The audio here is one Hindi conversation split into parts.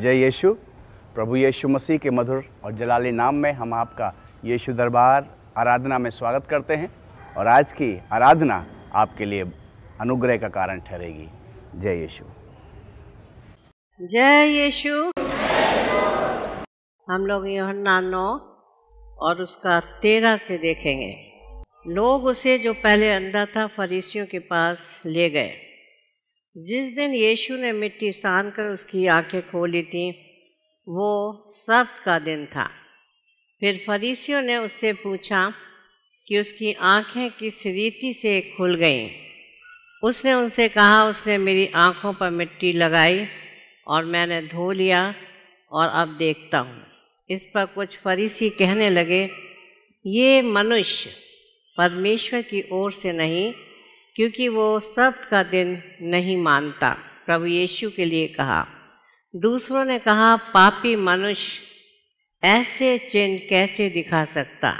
जय यीशु प्रभु यीशु मसीह के मधुर और जलाली नाम में हम आपका यीशु दरबार आराधना में स्वागत करते हैं और आज की आराधना आपके लिए अनुग्रह का कारण ठहरेगी जय यीशु जय यीशु हम लोग योहन्ना नौ और उसका तेरह से देखेंगे लोग उसे जो पहले अंधा था फरीसियों के पास ले गए जिस दिन यीशु ने मिट्टी सान कर उसकी आंखें खोली थीं वो सब्त का दिन था फिर फरीसियों ने उससे पूछा कि उसकी आंखें किस रीति से खुल गईं उसने उनसे कहा उसने मेरी आंखों पर मिट्टी लगाई और मैंने धो लिया और अब देखता हूँ इस पर कुछ फरीसी कहने लगे ये मनुष्य परमेश्वर की ओर से नहीं क्योंकि वो सब्त का दिन नहीं मानता प्रभु यीशु के लिए कहा दूसरों ने कहा पापी मनुष्य ऐसे चिन्ह कैसे दिखा सकता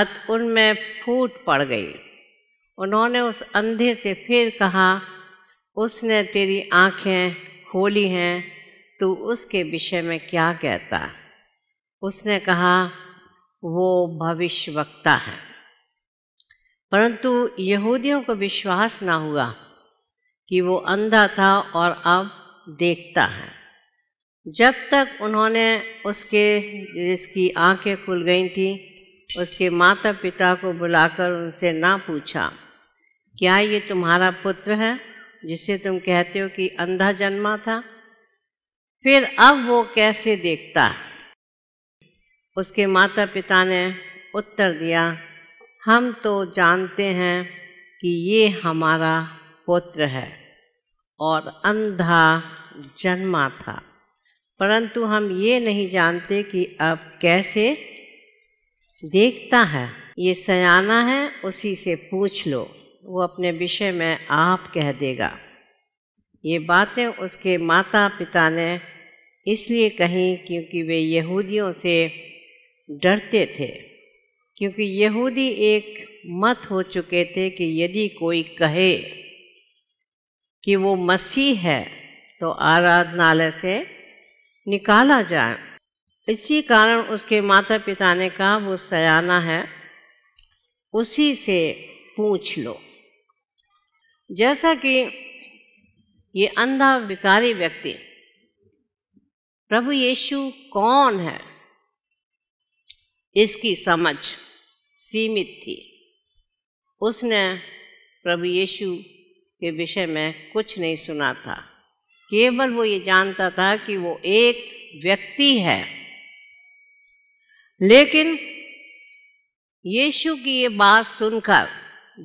अत उनमें फूट पड़ गई उन्होंने उस अंधे से फिर कहा उसने तेरी आंखें खोली हैं तू उसके विषय में क्या कहता उसने कहा वो भविष्य वक्ता है परंतु यहूदियों को विश्वास ना हुआ कि वो अंधा था और अब देखता है जब तक उन्होंने उसके जिसकी आंखें खुल गई थी उसके माता पिता को बुलाकर उनसे ना पूछा क्या ये तुम्हारा पुत्र है जिसे तुम कहते हो कि अंधा जन्मा था फिर अब वो कैसे देखता उसके माता पिता ने उत्तर दिया हम तो जानते हैं कि ये हमारा पुत्र है और अंधा जन्मा था परंतु हम ये नहीं जानते कि अब कैसे देखता है ये सयाना है उसी से पूछ लो वो अपने विषय में आप कह देगा ये बातें उसके माता पिता ने इसलिए कहीं क्योंकि वे यहूदियों से डरते थे क्योंकि यहूदी एक मत हो चुके थे कि यदि कोई कहे कि वो मसीह है तो आराधनालय से निकाला जाए इसी कारण उसके माता पिता ने कहा वो सयाना है उसी से पूछ लो जैसा कि ये अंधा विकारी व्यक्ति प्रभु यीशु कौन है इसकी समझ सीमित थी उसने प्रभु यीशु के विषय में कुछ नहीं सुना था केवल वो ये जानता था कि वो एक व्यक्ति है लेकिन यीशु की ये बात सुनकर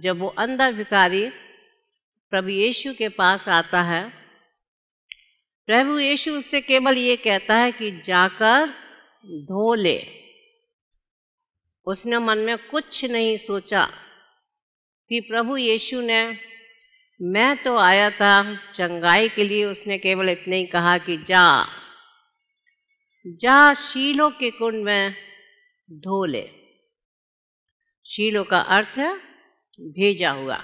जब वो अंधा भिखारी प्रभु यीशु के पास आता है प्रभु यीशु उससे केवल ये कहता है कि जाकर धो ले उसने मन में कुछ नहीं सोचा कि प्रभु यीशु ने मैं तो आया था चंगाई के लिए उसने केवल इतने ही कहा कि जा जा शीलो के कुंड में धो ले शीलो का अर्थ है भेजा हुआ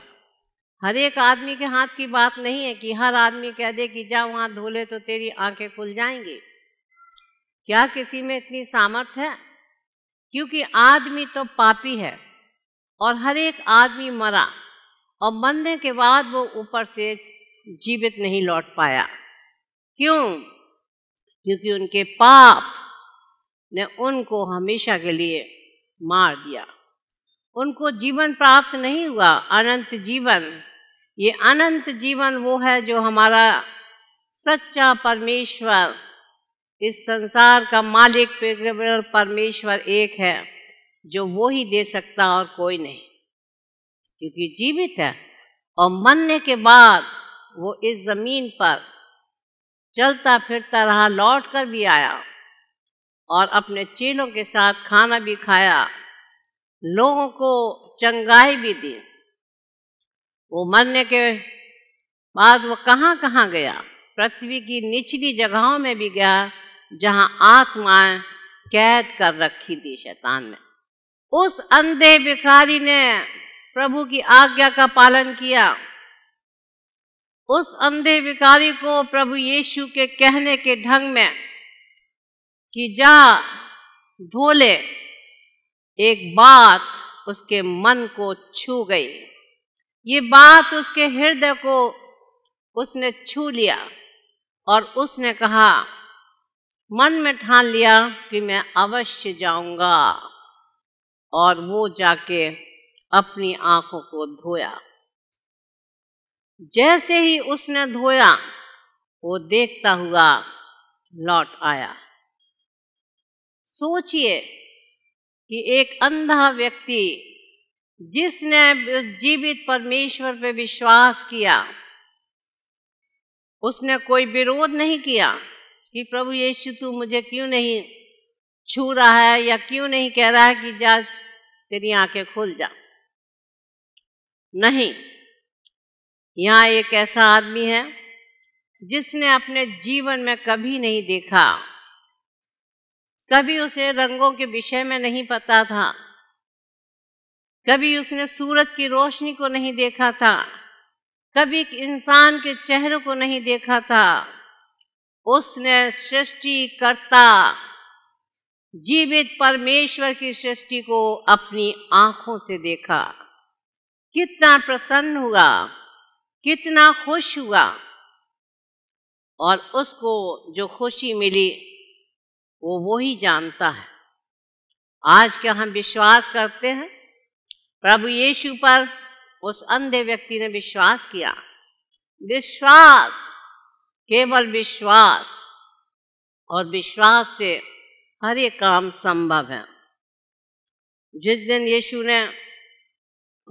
हर एक आदमी के हाथ की बात नहीं है कि हर आदमी कह दे कि जा वहां धो ले तो तेरी आंखें खुल जाएंगी क्या किसी में इतनी सामर्थ है क्योंकि आदमी तो पापी है और हर एक आदमी मरा और मरने के बाद वो ऊपर से जीवित नहीं लौट पाया क्यों क्योंकि उनके पाप ने उनको हमेशा के लिए मार दिया उनको जीवन प्राप्त नहीं हुआ अनंत जीवन ये अनंत जीवन वो है जो हमारा सच्चा परमेश्वर इस संसार का मालिक परमेश्वर एक है जो वो ही दे सकता और कोई नहीं क्योंकि जीवित है और मरने के बाद वो इस जमीन पर चलता फिरता रहा लौट कर भी आया और अपने चेलों के साथ खाना भी खाया लोगों को चंगाई भी दी वो मरने के बाद वो कहाँ कहाँ गया पृथ्वी की निचली जगहों में भी गया जहां आत्माएं कैद कर रखी थी शैतान ने उस अंधे भिखारी ने प्रभु की आज्ञा का पालन किया उस अंधे भिखारी को प्रभु यीशु के कहने के ढंग में कि जा बोले एक बात उसके मन को छू गई ये बात उसके हृदय को उसने छू लिया और उसने कहा मन में ठान लिया कि मैं अवश्य जाऊंगा और वो जाके अपनी आंखों को धोया जैसे ही उसने धोया वो देखता हुआ लौट आया सोचिए कि एक अंधा व्यक्ति जिसने जीवित परमेश्वर पे विश्वास किया उसने कोई विरोध नहीं किया कि प्रभु यीशु तू मुझे क्यों नहीं छू रहा है या क्यों नहीं कह रहा है कि जा तेरी आंखें खोल जा नहीं यहां एक ऐसा आदमी है जिसने अपने जीवन में कभी नहीं देखा कभी उसे रंगों के विषय में नहीं पता था कभी उसने सूरज की रोशनी को नहीं देखा था कभी इंसान के चेहरे को नहीं देखा था उसने सृष्टि करता जीवित परमेश्वर की सृष्टि को अपनी आंखों से देखा कितना प्रसन्न हुआ कितना खुश हुआ और उसको जो खुशी मिली वो वो ही जानता है आज क्या हम विश्वास करते हैं प्रभु यीशु पर उस अंधे व्यक्ति ने विश्वास किया विश्वास केवल विश्वास और विश्वास से हर एक काम संभव है जिस दिन यीशु ने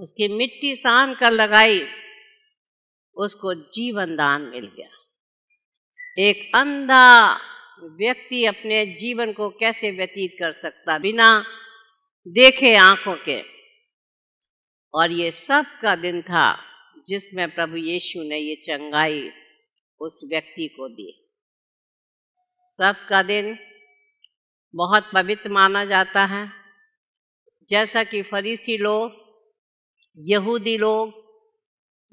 उसकी मिट्टी सान कर लगाई उसको जीवन दान मिल गया एक अंधा व्यक्ति अपने जीवन को कैसे व्यतीत कर सकता बिना देखे आंखों के और ये सब का दिन था जिसमें प्रभु यीशु ने ये चंगाई उस व्यक्ति को दिए सब का दिन बहुत पवित्र माना जाता है जैसा कि फरीसी लोग यहूदी लोग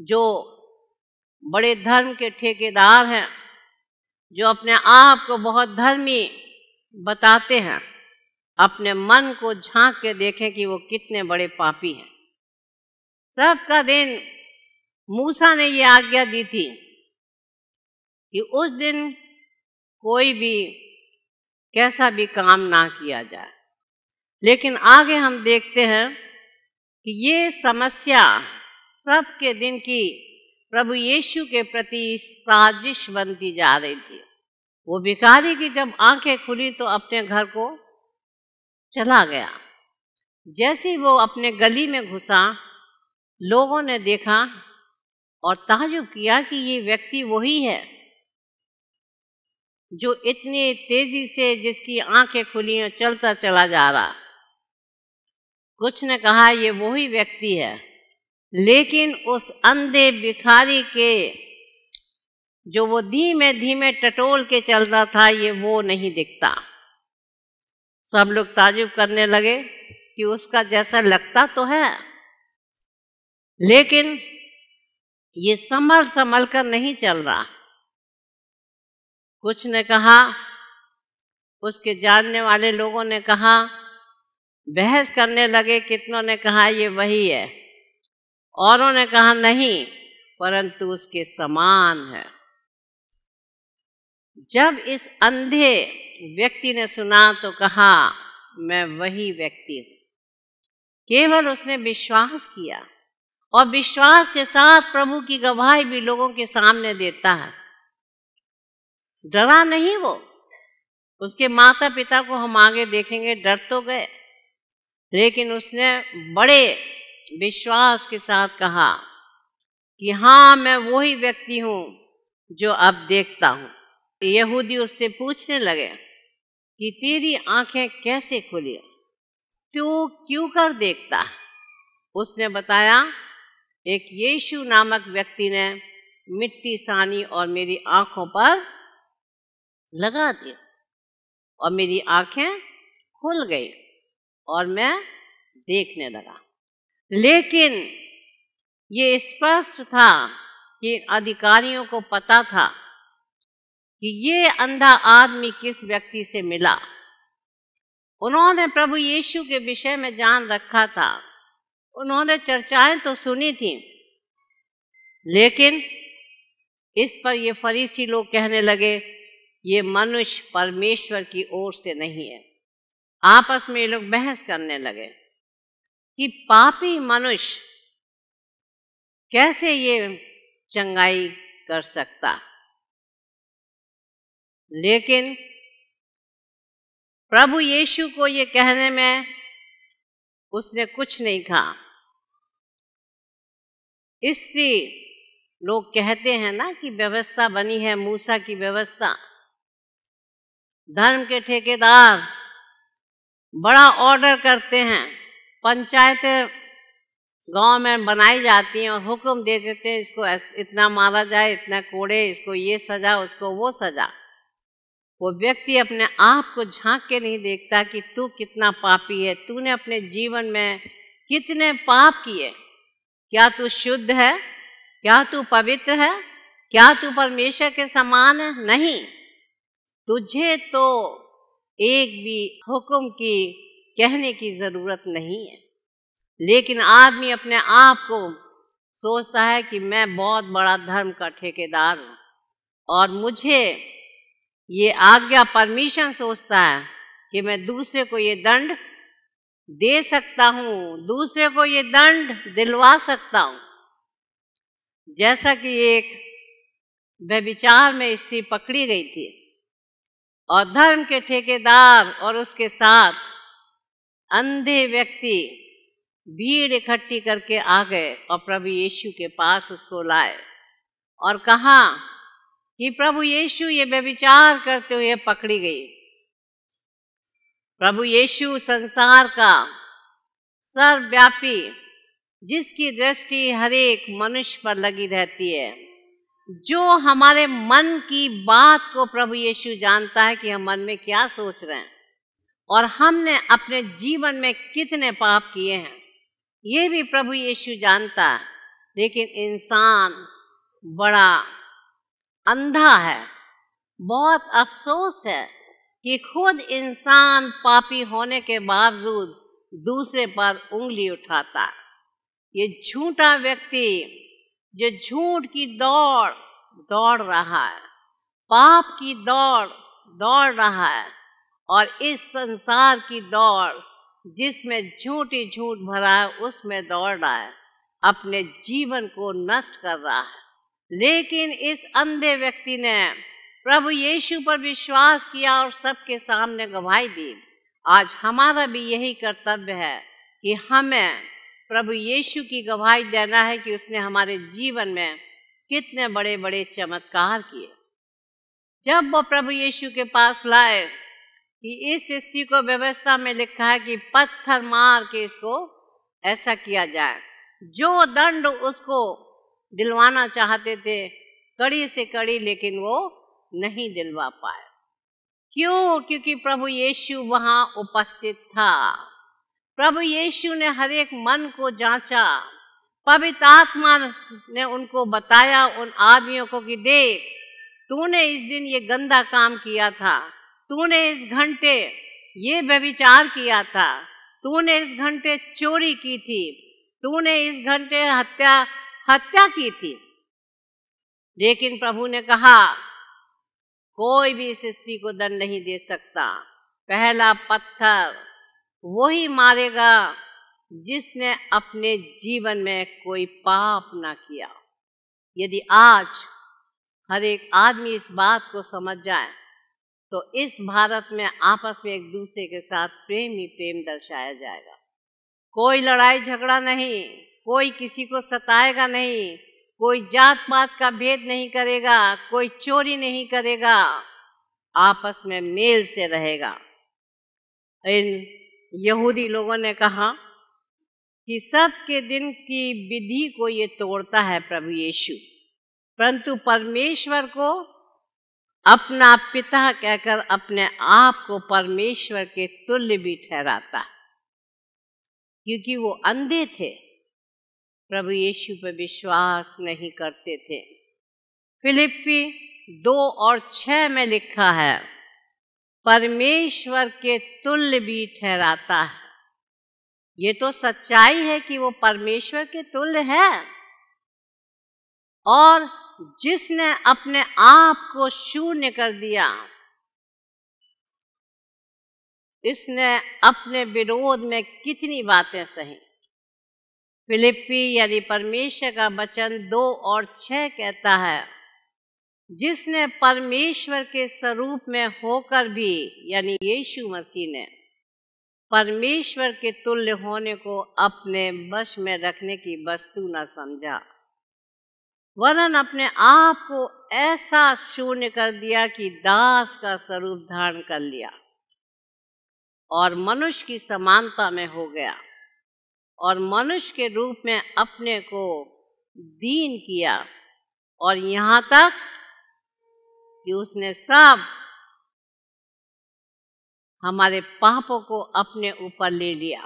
जो बड़े धर्म के ठेकेदार हैं जो अपने आप को बहुत धर्मी बताते हैं अपने मन को झांक के देखें कि वो कितने बड़े पापी हैं सबका दिन मूसा ने ये आज्ञा दी थी कि उस दिन कोई भी कैसा भी काम ना किया जाए लेकिन आगे हम देखते हैं कि ये समस्या सबके दिन की प्रभु यीशु के प्रति साजिश बनती जा रही थी वो भिखारी की जब आंखें खुली तो अपने घर को चला गया जैसे वो अपने गली में घुसा लोगों ने देखा और ताजुब किया कि ये व्यक्ति वही है जो इतनी तेजी से जिसकी आंखें खुली हैं चलता चला जा रहा कुछ ने कहा ये वही व्यक्ति है लेकिन उस अंधे भिखारी के जो वो धीमे धीमे टटोल के चलता था ये वो नहीं दिखता सब लोग ताजुब करने लगे कि उसका जैसा लगता तो है लेकिन ये संभल संभल कर नहीं चल रहा कुछ ने कहा उसके जानने वाले लोगों ने कहा बहस करने लगे कितनों ने कहा ये वही है औरों ने कहा नहीं परंतु उसके समान है जब इस अंधे व्यक्ति ने सुना तो कहा मैं वही व्यक्ति हूं केवल उसने विश्वास किया और विश्वास के साथ प्रभु की गवाही भी लोगों के सामने देता है डरा नहीं वो उसके माता पिता को हम आगे देखेंगे डर तो गए लेकिन उसने बड़े विश्वास के साथ कहा कि हाँ मैं वही व्यक्ति हूँ जो अब देखता हूँ यहूदी उससे पूछने लगे कि तेरी आंखें कैसे खुली तो क्यों कर देखता उसने बताया एक यीशु नामक व्यक्ति ने मिट्टी सानी और मेरी आंखों पर लगा दिया और मेरी आंखें खुल गई और मैं देखने लगा लेकिन ये स्पष्ट था कि अधिकारियों को पता था कि ये अंधा आदमी किस व्यक्ति से मिला उन्होंने प्रभु यीशु के विषय में जान रखा था उन्होंने चर्चाएं तो सुनी थी लेकिन इस पर ये फरीसी लोग कहने लगे ये मनुष्य परमेश्वर की ओर से नहीं है आपस में ये लोग बहस करने लगे कि पापी मनुष्य कैसे ये चंगाई कर सकता लेकिन प्रभु यीशु को ये कहने में उसने कुछ नहीं कहा इसलिए लोग कहते हैं ना कि व्यवस्था बनी है मूसा की व्यवस्था धर्म के ठेकेदार बड़ा ऑर्डर करते हैं पंचायतें गांव में बनाई जाती हैं और हुक्म दे देते हैं इसको इतना मारा जाए इतना कोड़े इसको ये सजा उसको वो सजा वो व्यक्ति अपने आप को झांक के नहीं देखता कि तू कितना पापी है तूने अपने जीवन में कितने पाप किए क्या तू शुद्ध है क्या तू पवित्र है क्या तू परमेश्वर के समान है नहीं तुझे तो एक भी हुक्म की कहने की ज़रूरत नहीं है लेकिन आदमी अपने आप को सोचता है कि मैं बहुत बड़ा धर्म का ठेकेदार हूँ और मुझे ये आज्ञा परमिशन सोचता है कि मैं दूसरे को ये दंड दे सकता हूँ दूसरे को ये दंड दिलवा सकता हूँ जैसा कि एक व्यभिचार में स्त्री पकड़ी गई थी और धर्म के ठेकेदार और उसके साथ अंधे व्यक्ति भीड़ इकट्ठी करके आ गए और प्रभु यीशु के पास उसको लाए और कहा कि प्रभु यीशु ये व्यविचार करते हुए पकड़ी गई प्रभु यीशु संसार का सर्वव्यापी जिसकी दृष्टि हरेक मनुष्य पर लगी रहती है जो हमारे मन की बात को प्रभु यीशु जानता है कि हम मन में क्या सोच रहे हैं और हमने अपने जीवन में कितने पाप किए हैं ये भी प्रभु यीशु जानता है लेकिन इंसान बड़ा अंधा है बहुत अफसोस है कि खुद इंसान पापी होने के बावजूद दूसरे पर उंगली उठाता है ये झूठा व्यक्ति जो झूठ की दौड़ दौड़ रहा है पाप की दौड़ दौड़ रहा है और इस संसार की दौड़ जिसमें झूठी झूठ भरा है उसमें दौड़ रहा है अपने जीवन को नष्ट कर रहा है लेकिन इस अंधे व्यक्ति ने प्रभु यीशु पर विश्वास किया और सबके सामने गवाही दी आज हमारा भी यही कर्तव्य है कि हमें प्रभु यीशु की गवाही देना है कि उसने हमारे जीवन में कितने बड़े बड़े चमत्कार किए जब वो प्रभु यीशु के पास लाए कि इस स्त्री को व्यवस्था में लिखा है कि पत्थर मार के इसको ऐसा किया जाए जो दंड उसको दिलवाना चाहते थे कड़ी से कड़ी लेकिन वो नहीं दिलवा पाए क्यों क्योंकि प्रभु यीशु वहाँ उपस्थित था प्रभु यीशु ने हर एक मन को जांचा पवित्र आत्मा ने उनको बताया उन आदमियों को कि देख तूने इस दिन ये गंदा काम किया था तूने इस घंटे ये व्यविचार किया था तूने इस घंटे चोरी की थी तूने इस घंटे हत्या हत्या की थी लेकिन प्रभु ने कहा कोई भी स्त्री को दंड नहीं दे सकता पहला पत्थर वो ही मारेगा जिसने अपने जीवन में कोई पाप ना किया यदि आज हर एक आदमी इस बात को समझ जाए तो इस भारत में आपस में एक दूसरे के साथ प्रेम ही प्रेम दर्शाया जाएगा कोई लड़ाई झगड़ा नहीं कोई किसी को सताएगा नहीं कोई जात पात का भेद नहीं करेगा कोई चोरी नहीं करेगा आपस में मेल से रहेगा इन यहूदी लोगों ने कहा कि सत के दिन की विधि को ये तोड़ता है प्रभु यीशु परंतु परमेश्वर को अपना पिता कहकर अपने आप को परमेश्वर के तुल्य भी ठहराता क्योंकि वो अंधे थे प्रभु यीशु पर विश्वास नहीं करते थे फिलिपी दो और छ में लिखा है परमेश्वर के तुल्य भी ठहराता है ये तो सच्चाई है कि वो परमेश्वर के तुल्य है और जिसने अपने आप को शून्य कर दिया इसने अपने विरोध में कितनी बातें सही फिलिपी यदि परमेश्वर का वचन दो और छह कहता है जिसने परमेश्वर के स्वरूप में होकर भी यानी यीशु मसीह ने परमेश्वर के तुल्य होने को अपने वश में रखने की वस्तु न समझा वरन अपने आप को ऐसा शून्य कर दिया कि दास का स्वरूप धारण कर लिया और मनुष्य की समानता में हो गया और मनुष्य के रूप में अपने को दीन किया और यहाँ तक कि उसने सब हमारे पापों को अपने ऊपर ले लिया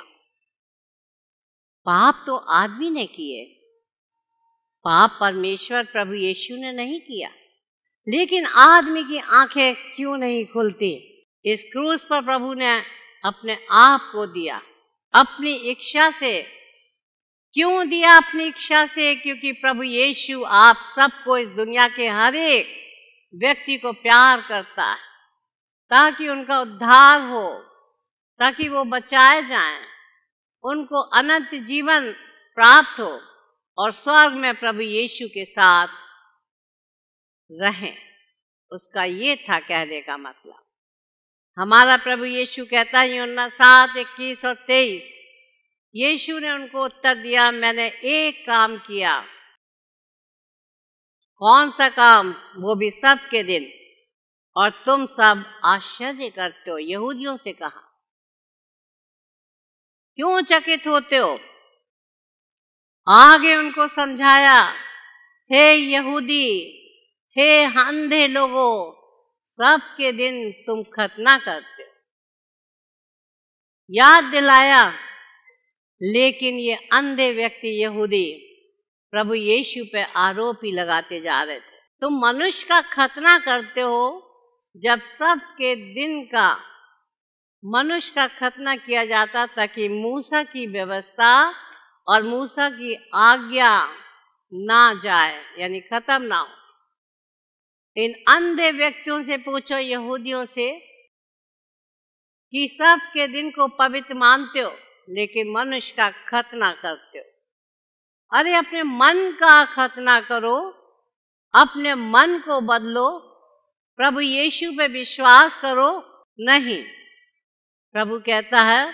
पाप तो आदमी ने किए पाप परमेश्वर प्रभु यीशु ने नहीं किया लेकिन आदमी की आंखें क्यों नहीं खुलती इस क्रूस पर प्रभु ने अपने आप को दिया अपनी इच्छा से क्यों दिया अपनी इच्छा से क्योंकि प्रभु यीशु आप सबको इस दुनिया के हर एक व्यक्ति को प्यार करता है ताकि उनका उद्धार हो ताकि वो बचाए जाएं, उनको अनंत जीवन प्राप्त हो और स्वर्ग में प्रभु यीशु के साथ रहें उसका ये था कहने का मतलब हमारा प्रभु यीशु कहता है योना सात इक्कीस और तेईस यीशु ने उनको उत्तर दिया मैंने एक काम किया कौन सा काम वो भी सब के दिन और तुम सब आश्चर्य करते हो यहूदियों से कहा क्यों चकित होते हो आगे उनको समझाया हे यहूदी हे अंधे लोगों सब के दिन तुम खतना करते हो याद दिलाया लेकिन ये अंधे व्यक्ति यहूदी प्रभु यीशु पे आरोप ही लगाते जा रहे थे तुम मनुष्य का खतना करते हो जब सब के दिन का मनुष्य का खतना किया जाता ताकि मूसा की व्यवस्था और मूसा की आज्ञा ना जाए यानी खत्म ना हो इन अंधे व्यक्तियों से पूछो यहूदियों से कि सब के दिन को पवित्र मानते हो लेकिन मनुष्य का खतना करते हो अरे अपने मन का खतना करो अपने मन को बदलो प्रभु यीशु पे विश्वास करो नहीं प्रभु कहता है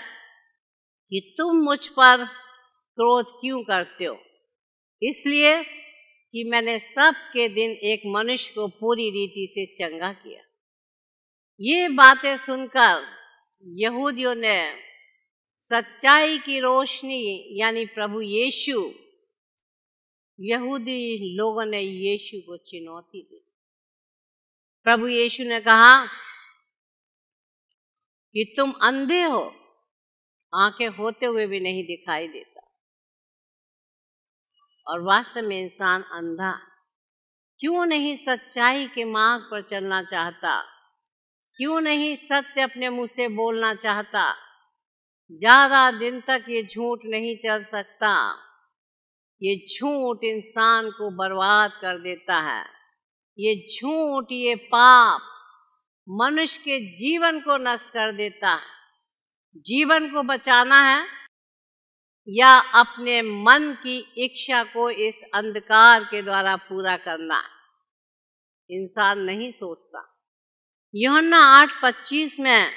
कि तुम मुझ पर क्रोध क्यों करते हो इसलिए कि मैंने सब के दिन एक मनुष्य को पूरी रीति से चंगा किया ये बातें सुनकर यहूदियों ने सच्चाई की रोशनी यानी प्रभु यीशु यहूदी लोगों ने यीशु को चुनौती दी प्रभु यीशु ने कहा कि तुम अंधे हो आंखें होते हुए भी नहीं दिखाई देता और वास्तव में इंसान अंधा क्यों नहीं सच्चाई के मार्ग पर चलना चाहता क्यों नहीं सत्य अपने मुंह से बोलना चाहता ज्यादा दिन तक ये झूठ नहीं चल सकता ये झूठ इंसान को बर्बाद कर देता है ये झूठ ये पाप मनुष्य के जीवन को नष्ट कर देता है जीवन को बचाना है या अपने मन की इच्छा को इस अंधकार के द्वारा पूरा करना है इंसान नहीं सोचता योना आठ पच्चीस में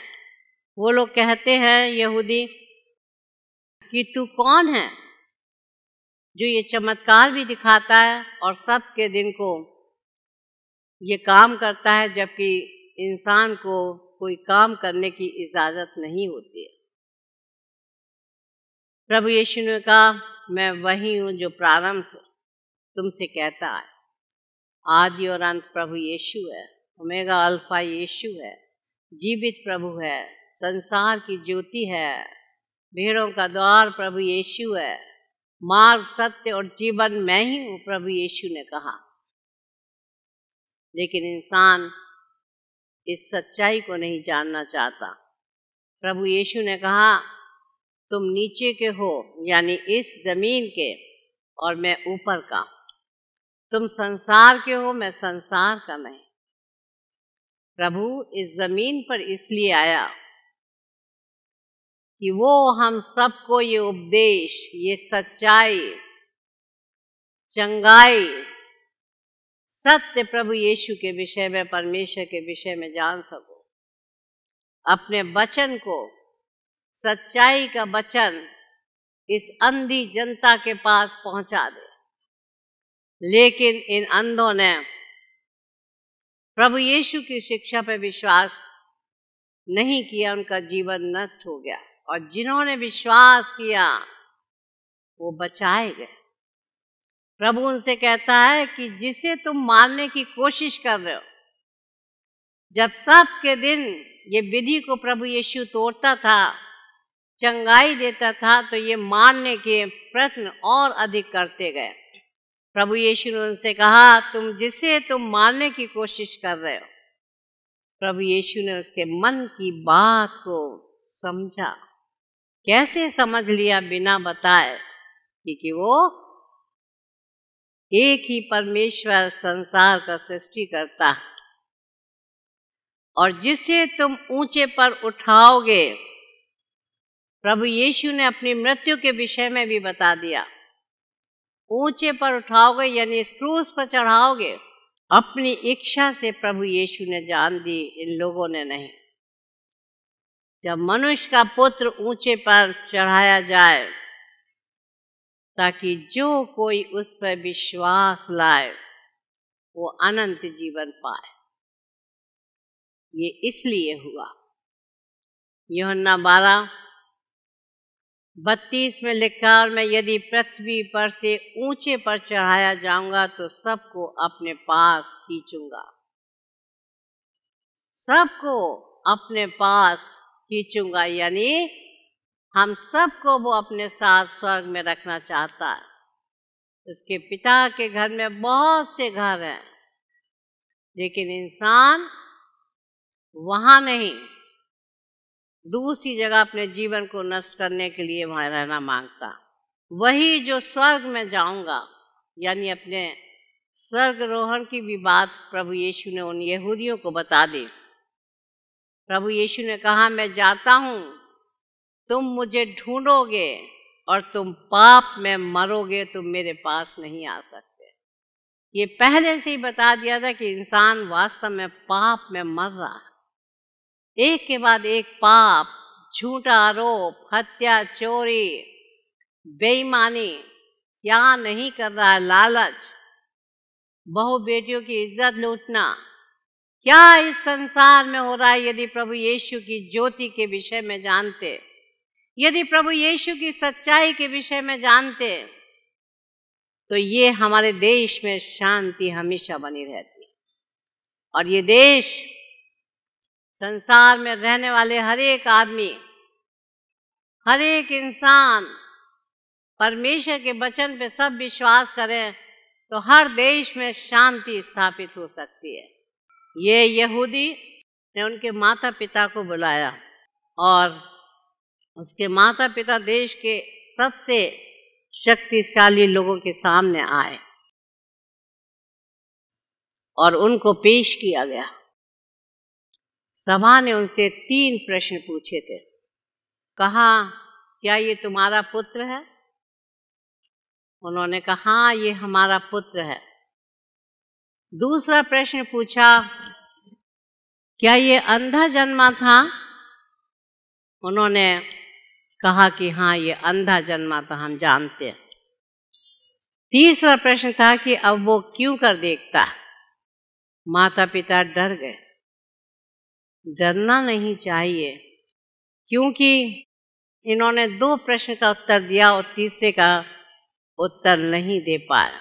वो लोग कहते हैं यहूदी कि तू कौन है जो ये चमत्कार भी दिखाता है और सब के दिन को ये काम करता है जबकि इंसान को कोई काम करने की इजाज़त नहीं होती है प्रभु यीशु ने कहा मैं वही हूँ जो प्रारंभ से तुमसे कहता है आदि और अंत प्रभु यीशु है ओमेगा अल्फा यीशु है जीवित प्रभु है संसार की ज्योति है भेड़ों का द्वार प्रभु यीशु है मार्ग सत्य और जीवन मैं ही हूँ प्रभु यीशु ने कहा लेकिन इंसान इस सच्चाई को नहीं जानना चाहता प्रभु यीशु ने कहा तुम नीचे के हो यानी इस जमीन के और मैं ऊपर का तुम संसार के हो मैं संसार का नहीं प्रभु इस जमीन पर इसलिए आया कि वो हम सबको ये उपदेश ये सच्चाई चंगाई सत्य प्रभु यीशु के विषय में परमेश्वर के विषय में जान सको अपने वचन को सच्चाई का वचन इस अंधी जनता के पास पहुंचा दे लेकिन इन अंधों ने प्रभु यीशु की शिक्षा पर विश्वास नहीं किया उनका जीवन नष्ट हो गया और जिन्होंने विश्वास किया वो बचाए गए प्रभु उनसे कहता है कि जिसे तुम मारने की कोशिश कर रहे हो जब सब के दिन ये विधि को प्रभु यीशु तोड़ता था चंगाई देता था तो ये मारने के प्रश्न और अधिक करते गए प्रभु यीशु ने उनसे कहा तुम जिसे तुम मारने की कोशिश कर रहे हो प्रभु यीशु ने उसके मन की बात को समझा कैसे समझ लिया बिना बताए क्योंकि वो एक ही परमेश्वर संसार का सृष्टि करता है और जिसे तुम ऊंचे पर उठाओगे प्रभु यीशु ने अपनी मृत्यु के विषय में भी बता दिया ऊंचे पर उठाओगे यानी स्क्रूस पर चढ़ाओगे अपनी इच्छा से प्रभु यीशु ने जान दी इन लोगों ने नहीं जब मनुष्य का पुत्र ऊंचे पर चढ़ाया जाए ताकि जो कोई उस पर विश्वास लाए वो अनंत जीवन पाए ये इसलिए हुआ योहन्ना बारह बत्तीस में लिखा और मैं यदि पृथ्वी पर से ऊंचे पर चढ़ाया जाऊंगा तो सबको अपने पास खींचूंगा सबको अपने पास खींचूंगा यानी हम सबको वो अपने साथ स्वर्ग में रखना चाहता है उसके पिता के घर में बहुत से घर हैं लेकिन इंसान वहां नहीं दूसरी जगह अपने जीवन को नष्ट करने के लिए वहां रहना मांगता वही जो स्वर्ग में जाऊंगा यानी अपने स्वर्ग रोहन की भी बात प्रभु यीशु ने उन यहूदियों को बता दी प्रभु यीशु ने कहा मैं जाता हूँ तुम मुझे ढूंढोगे और तुम पाप में मरोगे तुम मेरे पास नहीं आ सकते ये पहले से ही बता दिया था कि इंसान वास्तव में पाप में मर रहा है एक के बाद एक पाप झूठा आरोप हत्या चोरी बेईमानी क्या नहीं कर रहा है लालच बहु बेटियों की इज्जत लूटना क्या इस संसार में हो रहा है यदि प्रभु यीशु की ज्योति के विषय में जानते यदि प्रभु यीशु की सच्चाई के विषय में जानते तो ये हमारे देश में शांति हमेशा बनी रहती और ये देश संसार में रहने वाले हर एक आदमी हर एक इंसान परमेश्वर के वचन पे सब विश्वास करें तो हर देश में शांति स्थापित हो सकती है ये यहूदी ने उनके माता पिता को बुलाया और उसके माता पिता देश के सबसे शक्तिशाली लोगों के सामने आए और उनको पेश किया गया सभा ने उनसे तीन प्रश्न पूछे थे कहा क्या ये तुम्हारा पुत्र है उन्होंने कहा हाँ ये हमारा पुत्र है दूसरा प्रश्न पूछा क्या ये अंधा जन्मा था उन्होंने कहा कि हाँ ये अंधा जन्मा था हम जानते हैं तीसरा प्रश्न था कि अब वो क्यों कर देखता है माता पिता डर गए डरना नहीं चाहिए क्योंकि इन्होंने दो प्रश्न का उत्तर दिया और तीसरे का उत्तर नहीं दे पाया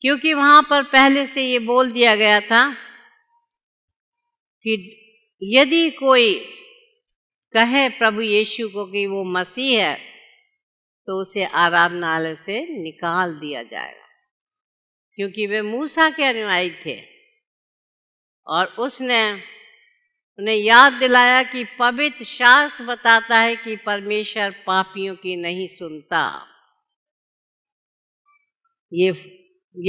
क्योंकि वहां पर पहले से ये बोल दिया गया था कि यदि कोई कहे प्रभु यीशु को कि वो मसीह है तो उसे आराधनालय से निकाल दिया जाएगा क्योंकि वे मूसा के अनुयायी थे और उसने उन्हें याद दिलाया कि पवित्र शास्त्र बताता है कि परमेश्वर पापियों की नहीं सुनता ये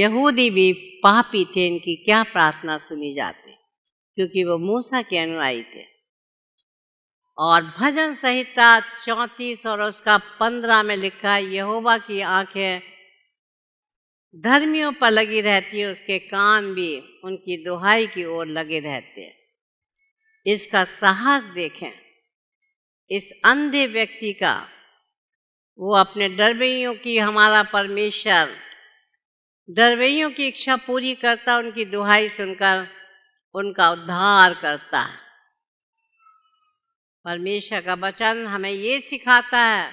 यहूदी भी पापी थे इनकी क्या प्रार्थना सुनी जाती क्योंकि वो मूसा के अनुयायी थे और भजन संहिता चौंतीस और उसका पंद्रह में लिखा यहोवा की आंखें धर्मियों पर लगी रहती है उसके कान भी उनकी दुहाई की ओर लगे रहते हैं इसका साहस देखें इस अंधे व्यक्ति का वो अपने डरवैयों की हमारा परमेश्वर डरवैयों की इच्छा पूरी करता उनकी दुहाई सुनकर उनका उद्धार करता है परमेश्वर का वचन हमें ये सिखाता है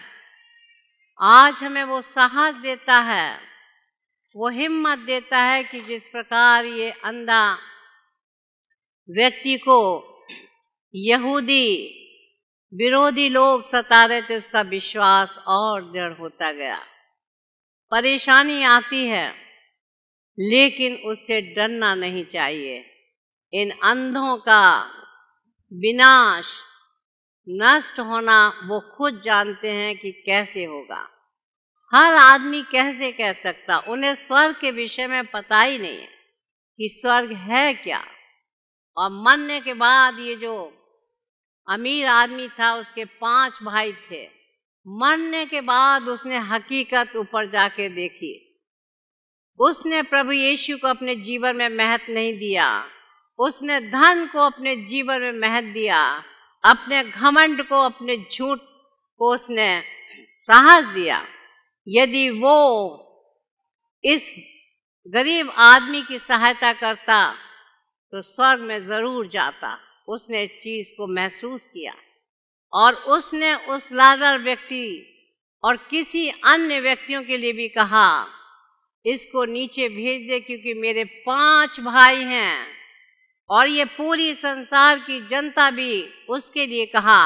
आज हमें वो साहस देता है वो हिम्मत देता है कि जिस प्रकार ये अंधा व्यक्ति को यहूदी विरोधी लोग सता रहे थे उसका विश्वास और दृढ़ होता गया परेशानी आती है लेकिन उससे डरना नहीं चाहिए इन अंधों का विनाश नष्ट होना वो खुद जानते हैं कि कैसे होगा हर आदमी कैसे कह सकता उन्हें स्वर्ग के विषय में पता ही नहीं है कि स्वर्ग है क्या और मरने के बाद ये जो अमीर आदमी था उसके पांच भाई थे मरने के बाद उसने हकीकत ऊपर जाके देखी उसने प्रभु यीशु को अपने जीवन में महत्व नहीं दिया उसने धन को अपने जीवन में महत्व दिया अपने घमंड को अपने झूठ को उसने साहस दिया यदि वो इस गरीब आदमी की सहायता करता तो स्वर्ग में जरूर जाता उसने इस चीज को महसूस किया और उसने उस लाजर व्यक्ति और किसी अन्य व्यक्तियों के लिए भी कहा इसको नीचे भेज दे क्योंकि मेरे पांच भाई हैं और ये पूरी संसार की जनता भी उसके लिए कहा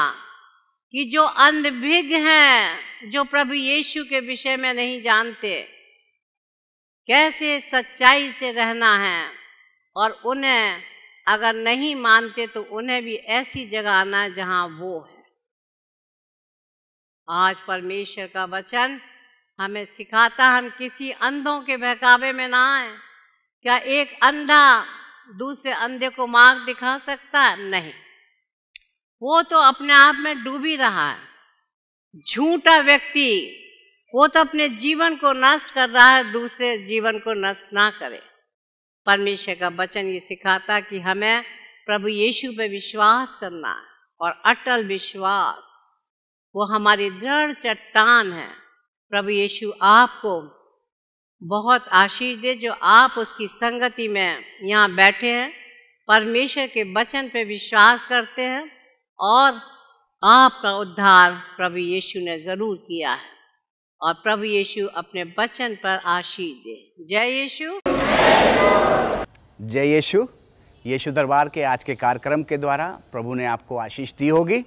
कि जो अंधभिग हैं जो प्रभु यीशु के विषय में नहीं जानते कैसे सच्चाई से रहना है और उन्हें अगर नहीं मानते तो उन्हें भी ऐसी जगह आना है जहां वो है आज परमेश्वर का वचन हमें सिखाता हम किसी अंधों के बहकावे में ना आए क्या एक अंधा दूसरे अंधे को मार्ग दिखा सकता है नहीं वो तो अपने आप में डूबी रहा है झूठा व्यक्ति वो तो अपने जीवन को नष्ट कर रहा है दूसरे जीवन को नष्ट ना करे परमेश्वर का वचन ये सिखाता कि हमें प्रभु यीशु पर विश्वास करना है और अटल विश्वास वो हमारी दृढ़ चट्टान है प्रभु यीशु आपको बहुत आशीष दे जो आप उसकी संगति में यहाँ बैठे हैं परमेश्वर के वचन पे विश्वास करते हैं और आपका उद्धार प्रभु यीशु ने ज़रूर किया है और प्रभु यीशु अपने वचन पर आशीष दे जय यीशु जय यीशु यीशु दरबार के आज के कार्यक्रम के द्वारा प्रभु ने आपको आशीष दी होगी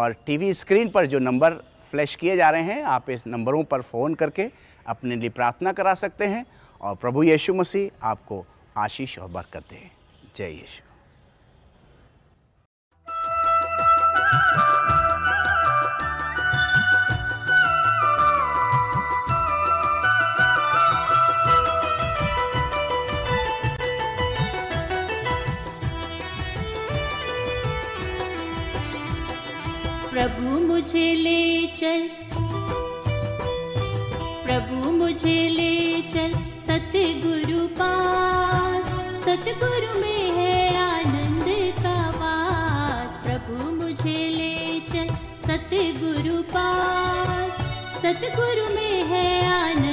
और टीवी स्क्रीन पर जो नंबर फ्लैश किए जा रहे हैं आप इस नंबरों पर फ़ोन करके अपने लिए प्रार्थना करा सकते हैं और प्रभु यीशु मसीह आपको आशीष और बरकत दे जय यीशु प्रभु मुझे ले चल सतगुरु में है आनंद का वास प्रभु मुझे ले चल सतगुरु पास सतगुरु में है आनंद